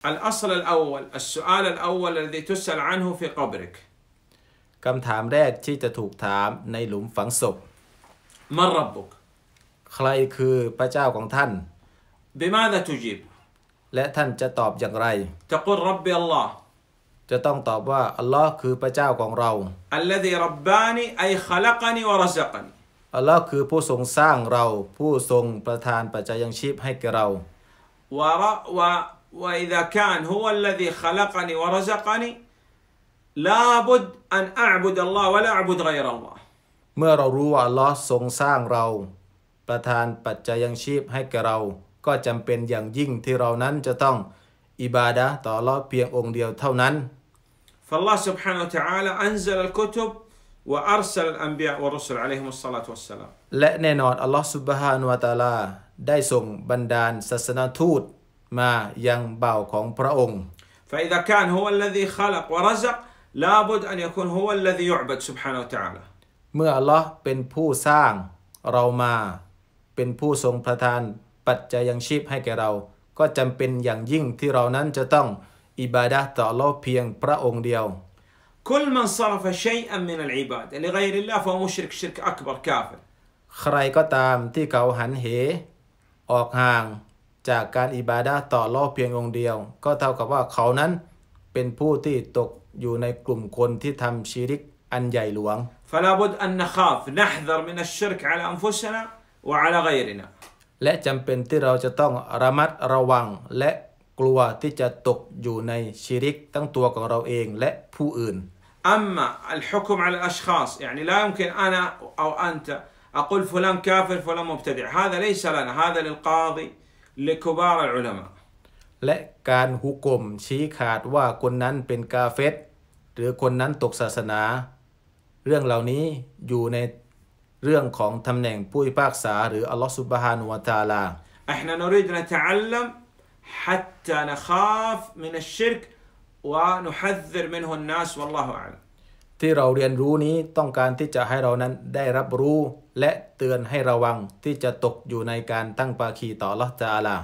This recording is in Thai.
الأصل الأول السؤال الأول الذي تسأل عنه في قبرك คำถามแรกที่จะถูกถามในหลุมฝังศพ من ربك ใครคือพระเจ้าของท่าน بماذا تجيب และท่านจะตอบอย่างไร تقول ربي الله จะต้องตอบว่าอัลลอฮ์คือพระเจ้าของเรา الذي رباني أي خلقني ورزقني อัลลอฮ์คือผู้ทรงสร้างเรา ผู้ทรงประทานปัจจัยยังชีพให้แก่เราวะวะ واذا كان هو الذي خلقني ورزقني لابد ان اعبد الله ولا اعبد غير الله เมื่อเรารู้ว่าอัลลอฮ์ทรงสร้างเราประทานปัจจัยยังชีพให้แก่เราก็จําเป็นอย่างยิ่งที่เรานั้นจะต้องอิบาดะต่ออัลลอฮ์เพียงองค์เดียวเท่านั้น فالله سبحانه وتعالى أنزل الكتب وأرسل الأنبياء والرسل عليهم الصلاة والسلام และแน่นอนอัลลอฮ์ سبحانه และ تعالى ได้ส่งบรรดาศาสนทูตมายังเบ่าของพระองค์ فإذا كان هو الذي خلق ورزق لابد أن يكون هو الذي يعبد سبحانه وتعالى เมื่ออัลลอเป็นผู้สร้างเรามา เป็นผู้ทรงประทาน ปัจจัยยังชีพให้แก่เรา ก็จำเป็นอย่างยิ่งที่เรานั้นจะต้องอิบาดะต่ออัลลอเพียงพระองค์เดียว كل من صرف شيئا من العبادة لغير الله فهو مشرك شرك أكبر كافر ใครก็ตามที่เขาหันเหออกห่างจากการอิบาดะต่อลอเพียงองค์เดียวก็เท่ากับว่าเขานั้นเป็นผู้ที่ตกอยู่ในกลุ่มคนที่ทำชีริกอันใหญ่หลวงและจำเป็นที่เราจะต้องระมัดระวัง และกลัวที่จะตกอยู่ในชีริกตั้งตัวของเราเองและผู้อื่น أما الحكم على الأشخاص يعني لا يمكن أنا أو أنت أقول فلان كافر فلان مبتدع هذا ليس لنا هذا للقاضي ل กบา ر العلماء และการหุกลมชี้ขาดว่าคนนั้นเป็นกาเฟตหรือคนนั้นตกศาสนา เรื่องเหล่านี้อยู่ในเรื่องของตำแหน่งผู้พิพากษาหรืออัลลอฮฺซุบฮานุวะตาลาราตอะนู احنا نريد نتعلم حتى نخاف من الشرك ونحذر م น ه الناس والله أعلم ที่เราเรียนรู้นี้ต้องการที่จะให้เรานั้นได้รับรู้ และเตือนให้ระวังที่จะตกอยู่ในการตั้งปาคีต่อละจาลา